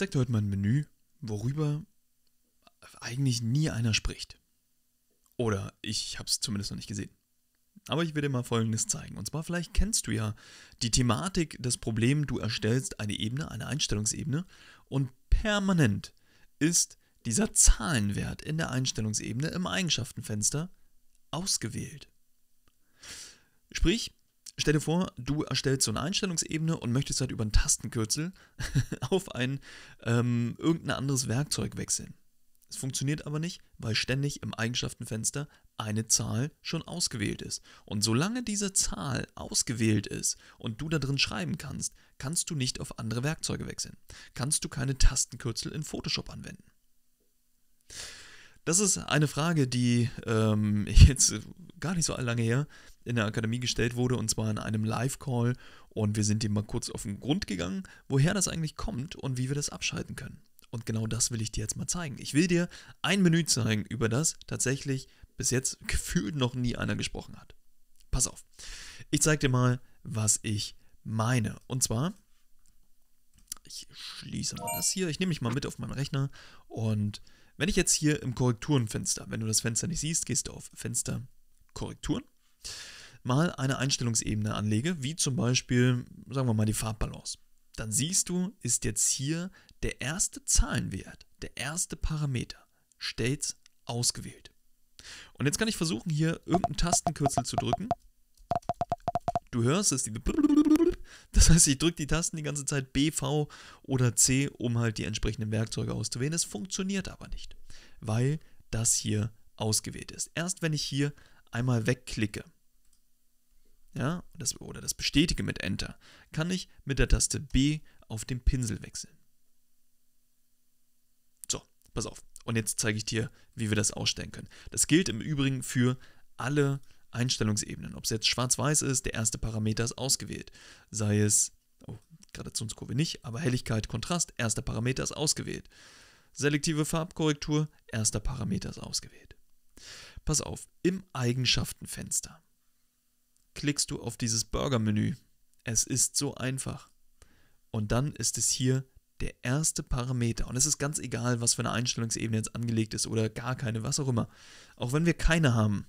zeige dir heute mal ein Menü, worüber eigentlich nie einer spricht. Oder ich habe es zumindest noch nicht gesehen. Aber ich will dir mal Folgendes zeigen. Und zwar vielleicht kennst du ja die Thematik, das Problem, du erstellst eine Ebene, eine Einstellungsebene und permanent ist dieser Zahlenwert in der Einstellungsebene im Eigenschaftenfenster ausgewählt. Sprich, Stell dir vor, du erstellst so eine Einstellungsebene und möchtest halt über einen Tastenkürzel auf ein ähm, irgendein anderes Werkzeug wechseln. Es funktioniert aber nicht, weil ständig im Eigenschaftenfenster eine Zahl schon ausgewählt ist. Und solange diese Zahl ausgewählt ist und du da drin schreiben kannst, kannst du nicht auf andere Werkzeuge wechseln. Kannst du keine Tastenkürzel in Photoshop anwenden. Das ist eine Frage, die ähm, jetzt gar nicht so lange her in der Akademie gestellt wurde, und zwar in einem Live-Call. Und wir sind dem mal kurz auf den Grund gegangen, woher das eigentlich kommt und wie wir das abschalten können. Und genau das will ich dir jetzt mal zeigen. Ich will dir ein Menü zeigen, über das tatsächlich bis jetzt gefühlt noch nie einer gesprochen hat. Pass auf. Ich zeige dir mal, was ich meine. Und zwar, ich schließe mal das hier. Ich nehme mich mal mit auf meinen Rechner. Und wenn ich jetzt hier im Korrekturenfenster, wenn du das Fenster nicht siehst, gehst du auf Fenster Korrekturen mal eine Einstellungsebene anlege, wie zum Beispiel, sagen wir mal, die Farbbalance, dann siehst du, ist jetzt hier der erste Zahlenwert, der erste Parameter stets ausgewählt. Und jetzt kann ich versuchen, hier irgendeinen Tastenkürzel zu drücken. Du hörst es, das heißt, ich drücke die Tasten die ganze Zeit B, V oder C, um halt die entsprechenden Werkzeuge auszuwählen. Es funktioniert aber nicht, weil das hier ausgewählt ist. Erst wenn ich hier einmal wegklicke, ja, das, oder das bestätige mit Enter, kann ich mit der Taste B auf den Pinsel wechseln. So, pass auf. Und jetzt zeige ich dir, wie wir das ausstellen können. Das gilt im Übrigen für alle Einstellungsebenen. Ob es jetzt schwarz-weiß ist, der erste Parameter ist ausgewählt. Sei es, oh, Gradationskurve nicht, aber Helligkeit, Kontrast, erster Parameter ist ausgewählt. Selektive Farbkorrektur, erster Parameter ist ausgewählt. Pass auf, im Eigenschaftenfenster klickst du auf dieses Burger-Menü. Es ist so einfach. Und dann ist es hier der erste Parameter. Und es ist ganz egal, was für eine Einstellungsebene jetzt angelegt ist oder gar keine, was auch immer. Auch wenn wir keine haben,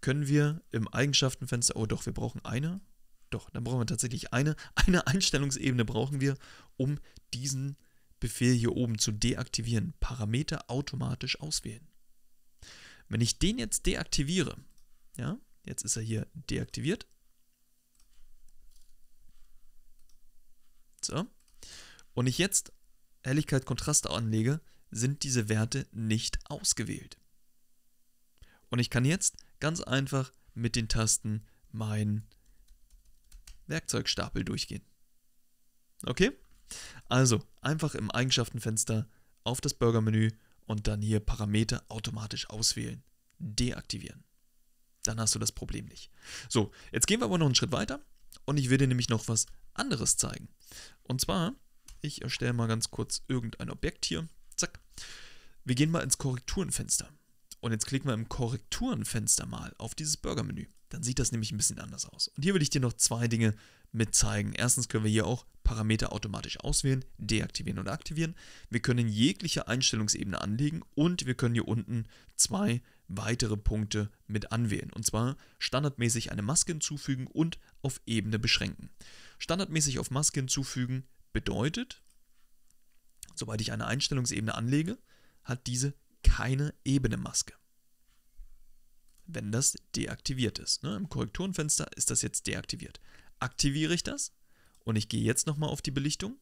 können wir im Eigenschaftenfenster, oh doch, wir brauchen eine. Doch, dann brauchen wir tatsächlich eine. Eine Einstellungsebene brauchen wir, um diesen Befehl hier oben zu deaktivieren. Parameter automatisch auswählen. Wenn ich den jetzt deaktiviere, ja, jetzt ist er hier deaktiviert. So. Und ich jetzt Helligkeit, Kontrast anlege, sind diese Werte nicht ausgewählt. Und ich kann jetzt ganz einfach mit den Tasten meinen Werkzeugstapel durchgehen. Okay? Also einfach im Eigenschaftenfenster auf das Burgermenü und dann hier Parameter automatisch auswählen, deaktivieren. Dann hast du das Problem nicht. So, jetzt gehen wir aber noch einen Schritt weiter und ich will dir nämlich noch was anderes zeigen. Und zwar, ich erstelle mal ganz kurz irgendein Objekt hier. Zack. Wir gehen mal ins Korrekturenfenster. Und jetzt klicken wir im Korrekturenfenster mal auf dieses Burgermenü. Dann sieht das nämlich ein bisschen anders aus. Und hier will ich dir noch zwei Dinge mit zeigen. Erstens können wir hier auch Parameter automatisch auswählen, deaktivieren oder aktivieren. Wir können jegliche Einstellungsebene anlegen und wir können hier unten zwei weitere Punkte mit anwählen. Und zwar standardmäßig eine Maske hinzufügen und auf Ebene beschränken. Standardmäßig auf Maske hinzufügen bedeutet, sobald ich eine Einstellungsebene anlege, hat diese keine ebene Maske wenn das deaktiviert ist. Ne? Im Korrekturenfenster ist das jetzt deaktiviert. Aktiviere ich das, und ich gehe jetzt nochmal auf die Belichtung,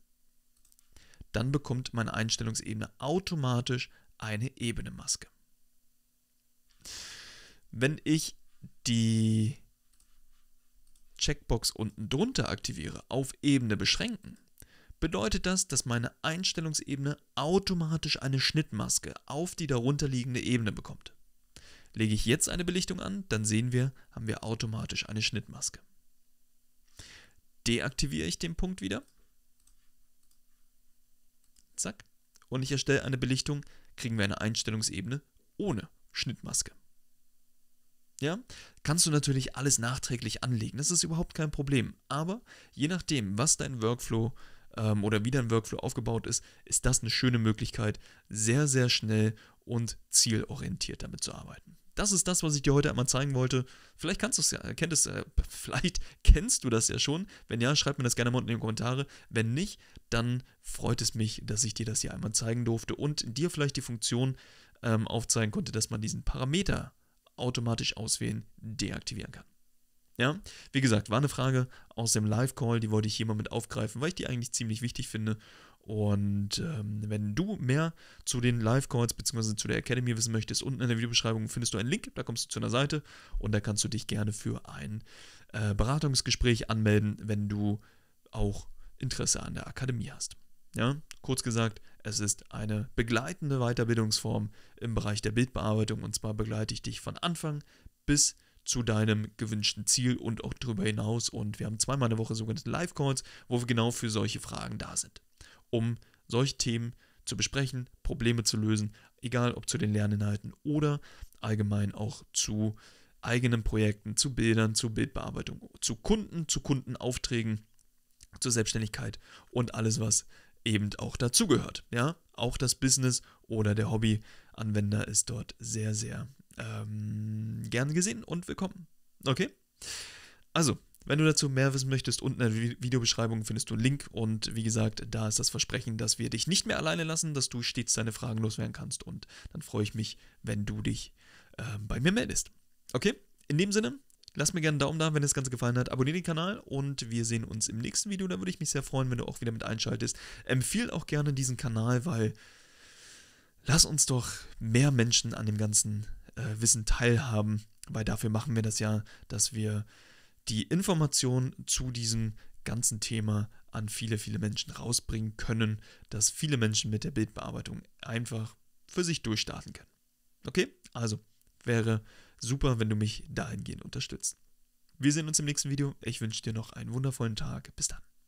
dann bekommt meine Einstellungsebene automatisch eine ebene Maske. Wenn ich die Checkbox unten drunter aktiviere, auf Ebene beschränken, bedeutet das, dass meine Einstellungsebene automatisch eine Schnittmaske auf die darunterliegende Ebene bekommt. Lege ich jetzt eine Belichtung an, dann sehen wir, haben wir automatisch eine Schnittmaske deaktiviere ich den Punkt wieder. Zack. Und ich erstelle eine Belichtung, kriegen wir eine Einstellungsebene ohne Schnittmaske. Ja, kannst du natürlich alles nachträglich anlegen, das ist überhaupt kein Problem. Aber je nachdem, was dein Workflow ähm, oder wie dein Workflow aufgebaut ist, ist das eine schöne Möglichkeit, sehr, sehr schnell und zielorientiert damit zu arbeiten. Das ist das, was ich dir heute einmal zeigen wollte. Vielleicht kannst du es ja, äh, kennt es, äh, vielleicht kennst du das ja schon. Wenn ja, schreib mir das gerne mal unten in die Kommentare. Wenn nicht, dann freut es mich, dass ich dir das hier einmal zeigen durfte und dir vielleicht die Funktion ähm, aufzeigen konnte, dass man diesen Parameter automatisch auswählen, deaktivieren kann. Ja, wie gesagt, war eine Frage aus dem Live-Call, die wollte ich hier mal mit aufgreifen, weil ich die eigentlich ziemlich wichtig finde und ähm, wenn du mehr zu den Live-Calls bzw. zu der Academy wissen möchtest, unten in der Videobeschreibung findest du einen Link, da kommst du zu einer Seite und da kannst du dich gerne für ein äh, Beratungsgespräch anmelden, wenn du auch Interesse an der Akademie hast. Ja, kurz gesagt, es ist eine begleitende Weiterbildungsform im Bereich der Bildbearbeitung und zwar begleite ich dich von Anfang bis zu deinem gewünschten Ziel und auch darüber hinaus. Und wir haben zweimal in der Woche sogenannte Live-Calls, wo wir genau für solche Fragen da sind um solche Themen zu besprechen, Probleme zu lösen, egal ob zu den Lerninhalten oder allgemein auch zu eigenen Projekten, zu Bildern, zu Bildbearbeitung, zu Kunden, zu Kundenaufträgen, zur Selbstständigkeit und alles, was eben auch dazugehört. Ja, auch das Business oder der Hobbyanwender ist dort sehr, sehr ähm, gern gesehen und willkommen. Okay, also wenn du dazu mehr wissen möchtest, unten in der Videobeschreibung findest du einen Link und wie gesagt, da ist das Versprechen, dass wir dich nicht mehr alleine lassen, dass du stets deine Fragen loswerden kannst und dann freue ich mich, wenn du dich äh, bei mir meldest. Okay, in dem Sinne, Lass mir gerne einen Daumen da, wenn dir das Ganze gefallen hat. Abonniere den Kanal und wir sehen uns im nächsten Video. Da würde ich mich sehr freuen, wenn du auch wieder mit einschaltest. Empfehle auch gerne diesen Kanal, weil lass uns doch mehr Menschen an dem ganzen äh, Wissen teilhaben, weil dafür machen wir das ja, dass wir die Informationen zu diesem ganzen Thema an viele, viele Menschen rausbringen können, dass viele Menschen mit der Bildbearbeitung einfach für sich durchstarten können. Okay, also wäre super, wenn du mich dahingehend unterstützt. Wir sehen uns im nächsten Video. Ich wünsche dir noch einen wundervollen Tag. Bis dann.